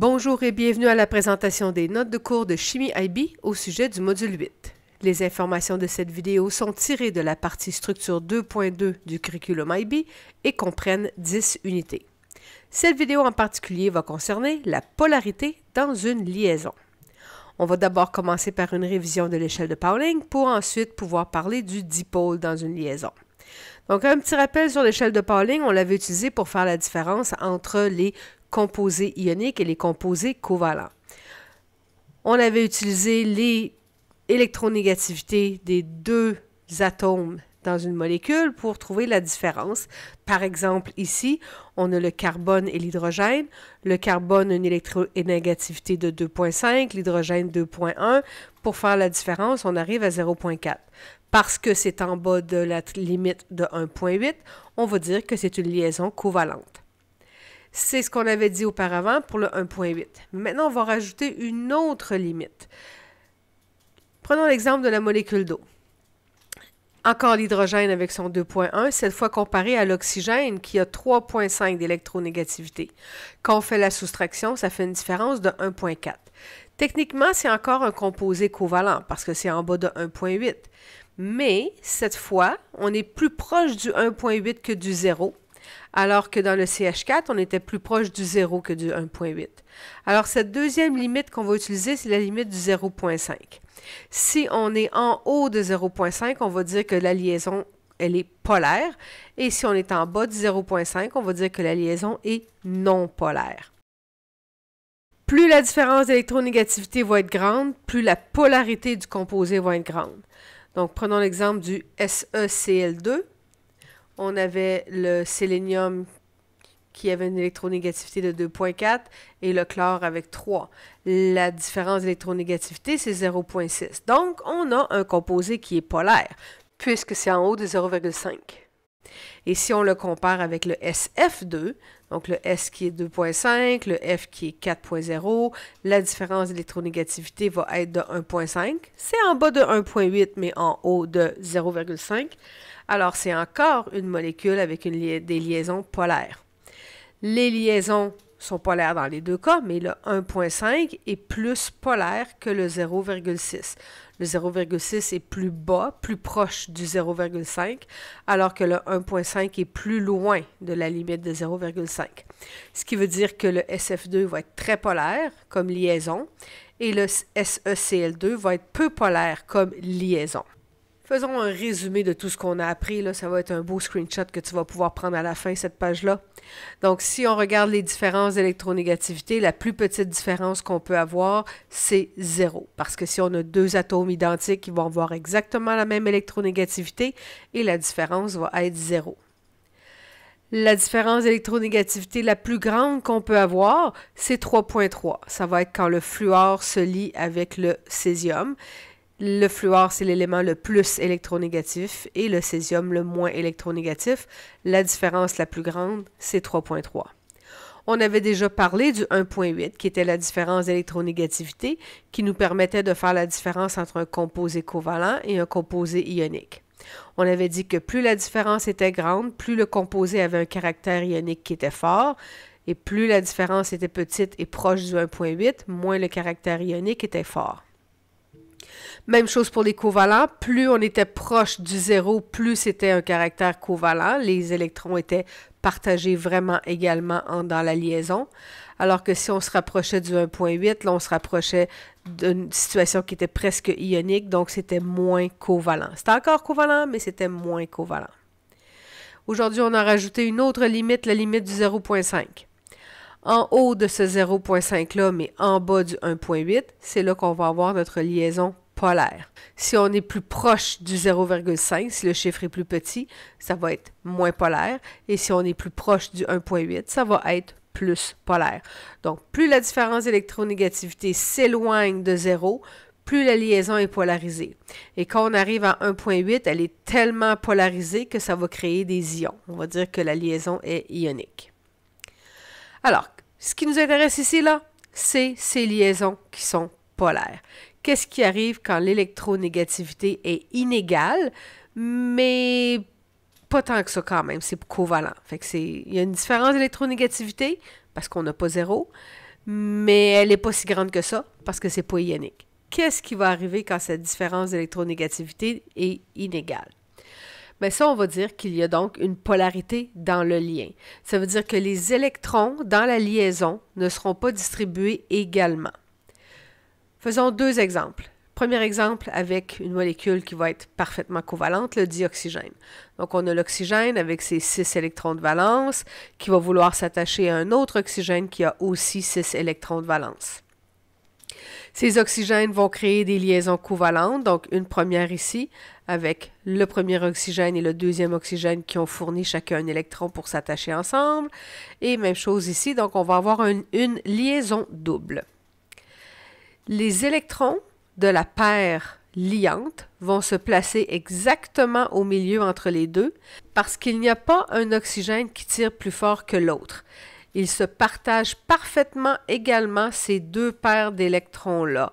Bonjour et bienvenue à la présentation des notes de cours de chimie IB au sujet du module 8. Les informations de cette vidéo sont tirées de la partie structure 2.2 du curriculum IB et comprennent 10 unités. Cette vidéo en particulier va concerner la polarité dans une liaison. On va d'abord commencer par une révision de l'échelle de Pauling pour ensuite pouvoir parler du dipôle dans une liaison. Donc, un petit rappel sur l'échelle de Pauling, on l'avait utilisé pour faire la différence entre les composés ioniques et les composés covalents. On avait utilisé les électronégativités des deux atomes dans une molécule pour trouver la différence. Par exemple, ici, on a le carbone et l'hydrogène. Le carbone a une électronégativité de 2.5, l'hydrogène 2.1. Pour faire la différence, on arrive à 0.4. Parce que c'est en bas de la limite de 1.8, on va dire que c'est une liaison covalente. C'est ce qu'on avait dit auparavant pour le 1.8. Maintenant, on va rajouter une autre limite. Prenons l'exemple de la molécule d'eau. Encore l'hydrogène avec son 2.1, cette fois comparé à l'oxygène qui a 3.5 d'électronégativité. Quand on fait la soustraction, ça fait une différence de 1.4. Techniquement, c'est encore un composé covalent parce que c'est en bas de 1.8. Mais cette fois, on est plus proche du 1.8 que du 0 alors que dans le CH4, on était plus proche du 0 que du 1.8. Alors cette deuxième limite qu'on va utiliser, c'est la limite du 0.5. Si on est en haut de 0.5, on va dire que la liaison, elle est polaire. Et si on est en bas de 0.5, on va dire que la liaison est non polaire. Plus la différence d'électronégativité va être grande, plus la polarité du composé va être grande. Donc, prenons l'exemple du SECl2 on avait le sélénium qui avait une électronégativité de 2.4 et le chlore avec 3. La différence d'électronégativité, c'est 0.6. Donc, on a un composé qui est polaire, puisque c'est en haut de 0,5. Et si on le compare avec le SF2, donc le S qui est 2.5, le F qui est 4.0, la différence d'électronégativité va être de 1.5. C'est en bas de 1.8, mais en haut de 0.5. Alors c'est encore une molécule avec des liaisons polaires. Les liaisons sont polaires dans les deux cas, mais le 1.5 est plus polaire que le 0,6. Le 0,6 est plus bas, plus proche du 0,5, alors que le 1.5 est plus loin de la limite de 0,5. Ce qui veut dire que le SF2 va être très polaire comme liaison et le SECL2 va être peu polaire comme liaison. Faisons un résumé de tout ce qu'on a appris. Là. Ça va être un beau screenshot que tu vas pouvoir prendre à la fin, cette page-là. Donc, si on regarde les différences d'électronégativité, la plus petite différence qu'on peut avoir, c'est zéro. Parce que si on a deux atomes identiques, ils vont avoir exactement la même électronégativité et la différence va être zéro. La différence d'électronégativité la plus grande qu'on peut avoir, c'est 3.3. Ça va être quand le fluor se lie avec le césium. Le fluor, c'est l'élément le plus électronégatif et le césium le moins électronégatif. La différence la plus grande, c'est 3.3. On avait déjà parlé du 1.8, qui était la différence d'électronégativité, qui nous permettait de faire la différence entre un composé covalent et un composé ionique. On avait dit que plus la différence était grande, plus le composé avait un caractère ionique qui était fort, et plus la différence était petite et proche du 1.8, moins le caractère ionique était fort. Même chose pour les covalents. Plus on était proche du zéro, plus c'était un caractère covalent. Les électrons étaient partagés vraiment également dans la liaison. Alors que si on se rapprochait du 1.8, là, on se rapprochait d'une situation qui était presque ionique, donc c'était moins covalent. C'était encore covalent, mais c'était moins covalent. Aujourd'hui, on a rajouté une autre limite, la limite du 0.5 en haut de ce 0.5 là, mais en bas du 1.8, c'est là qu'on va avoir notre liaison polaire. Si on est plus proche du 0,5, si le chiffre est plus petit, ça va être moins polaire. Et si on est plus proche du 1,8, ça va être plus polaire. Donc, plus la différence d'électronégativité s'éloigne de 0, plus la liaison est polarisée. Et quand on arrive à 1.8, elle est tellement polarisée que ça va créer des ions. On va dire que la liaison est ionique. Alors, ce qui nous intéresse ici, là, c'est ces liaisons qui sont Qu'est-ce qui arrive quand l'électronégativité est inégale, mais pas tant que ça quand même, c'est covalent. c'est, il y a une différence d'électronégativité parce qu'on n'a pas zéro, mais elle n'est pas si grande que ça parce que c'est pas ionique. Qu'est-ce qui va arriver quand cette différence d'électronégativité est inégale? Mais ben ça, on va dire qu'il y a donc une polarité dans le lien. Ça veut dire que les électrons dans la liaison ne seront pas distribués également. Faisons deux exemples. Premier exemple avec une molécule qui va être parfaitement covalente, le dioxygène. Donc, on a l'oxygène avec ses six électrons de valence qui va vouloir s'attacher à un autre oxygène qui a aussi six électrons de valence. Ces oxygènes vont créer des liaisons covalentes, donc une première ici avec le premier oxygène et le deuxième oxygène qui ont fourni chacun un électron pour s'attacher ensemble. Et même chose ici, donc on va avoir une liaison double. Les électrons de la paire liante vont se placer exactement au milieu entre les deux parce qu'il n'y a pas un oxygène qui tire plus fort que l'autre. Ils se partagent parfaitement également ces deux paires d'électrons-là.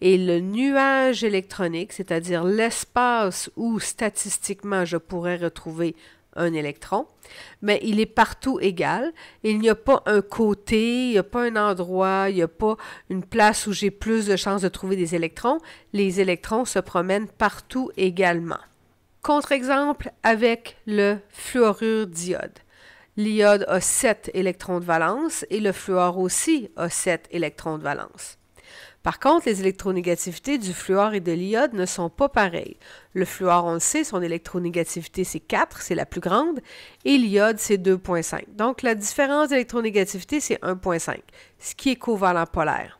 Et le nuage électronique, c'est-à-dire l'espace où statistiquement je pourrais retrouver un électron, mais il est partout égal. Il n'y a pas un côté, il n'y a pas un endroit, il n'y a pas une place où j'ai plus de chances de trouver des électrons. Les électrons se promènent partout également. Contre-exemple avec le fluorure d'iode. L'iode a 7 électrons de valence et le fluor aussi a 7 électrons de valence. Par contre, les électronégativités du fluor et de l'iode ne sont pas pareilles. Le fluor, on le sait, son électronégativité, c'est 4, c'est la plus grande, et l'iode, c'est 2,5. Donc, la différence d'électronégativité, c'est 1,5, ce qui est covalent polaire.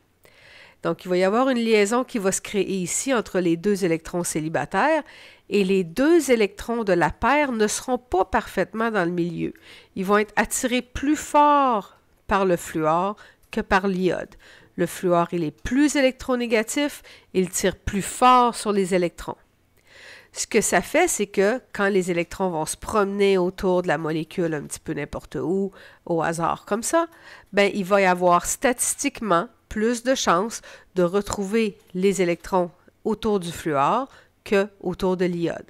Donc, il va y avoir une liaison qui va se créer ici entre les deux électrons célibataires et les deux électrons de la paire ne seront pas parfaitement dans le milieu. Ils vont être attirés plus fort par le fluor que par l'iode. Le fluor, il est plus électronégatif, il tire plus fort sur les électrons. Ce que ça fait, c'est que quand les électrons vont se promener autour de la molécule un petit peu n'importe où, au hasard comme ça, ben, il va y avoir statistiquement plus de chances de retrouver les électrons autour du fluor que autour de l'iode.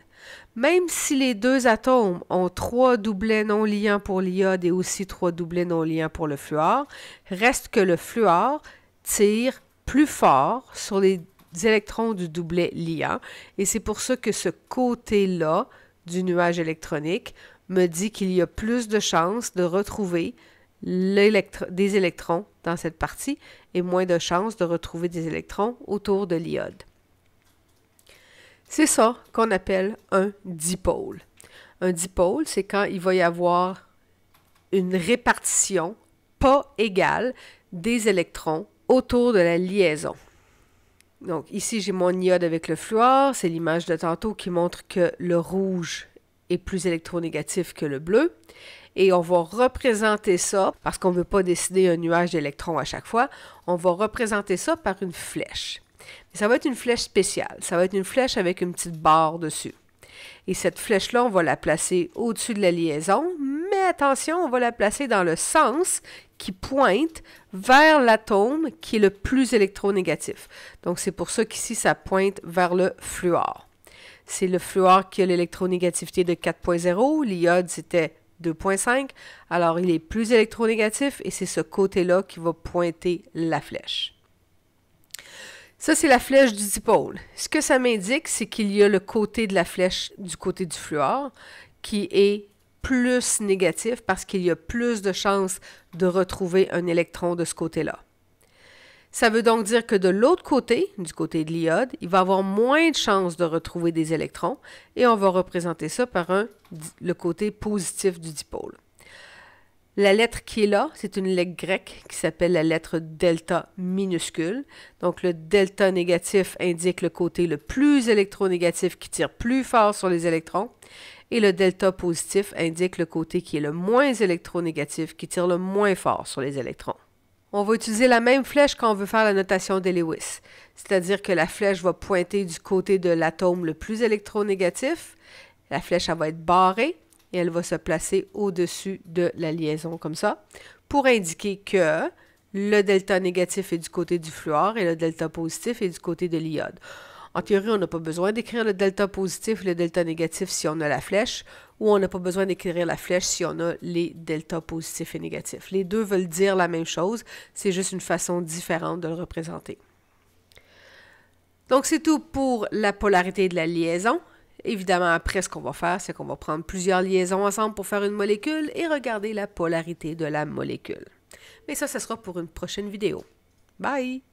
Même si les deux atomes ont trois doublets non liants pour l'iode et aussi trois doublets non liants pour le fluor, reste que le fluor, tire plus fort sur les électrons du doublet liant. Et c'est pour ça que ce côté-là du nuage électronique me dit qu'il y a plus de chances de retrouver des électrons dans cette partie et moins de chances de retrouver des électrons autour de l'iode. C'est ça qu'on appelle un dipôle. Un dipôle, c'est quand il va y avoir une répartition pas égale des électrons autour de la liaison. Donc ici, j'ai mon iode avec le fluor. C'est l'image de tantôt qui montre que le rouge est plus électronégatif que le bleu. Et on va représenter ça, parce qu'on ne veut pas décider un nuage d'électrons à chaque fois, on va représenter ça par une flèche. ça va être une flèche spéciale. Ça va être une flèche avec une petite barre dessus. Et cette flèche-là, on va la placer au-dessus de la liaison, attention, on va la placer dans le sens qui pointe vers l'atome qui est le plus électronégatif. Donc, c'est pour ça qu'ici, ça pointe vers le fluor. C'est le fluor qui a l'électronégativité de 4.0, l'iode, c'était 2.5, alors il est plus électronégatif et c'est ce côté-là qui va pointer la flèche. Ça, c'est la flèche du dipôle. Ce que ça m'indique, c'est qu'il y a le côté de la flèche du côté du fluor qui est plus négatif parce qu'il y a plus de chances de retrouver un électron de ce côté-là. Ça veut donc dire que de l'autre côté, du côté de l'iode, il va avoir moins de chances de retrouver des électrons et on va représenter ça par un, le côté positif du dipôle. La lettre qui est là, c'est une lettre grecque qui s'appelle la lettre delta minuscule. Donc le delta négatif indique le côté le plus électronégatif qui tire plus fort sur les électrons et le delta positif indique le côté qui est le moins électronégatif, qui tire le moins fort sur les électrons. On va utiliser la même flèche quand on veut faire la notation de Lewis, c'est-à-dire que la flèche va pointer du côté de l'atome le plus électronégatif, la flèche va être barrée et elle va se placer au-dessus de la liaison comme ça, pour indiquer que le delta négatif est du côté du fluor et le delta positif est du côté de l'iode. En théorie, on n'a pas besoin d'écrire le delta positif et le delta négatif si on a la flèche, ou on n'a pas besoin d'écrire la flèche si on a les deltas positifs et négatifs. Les deux veulent dire la même chose, c'est juste une façon différente de le représenter. Donc, c'est tout pour la polarité de la liaison. Évidemment, après, ce qu'on va faire, c'est qu'on va prendre plusieurs liaisons ensemble pour faire une molécule et regarder la polarité de la molécule. Mais ça, ce sera pour une prochaine vidéo. Bye!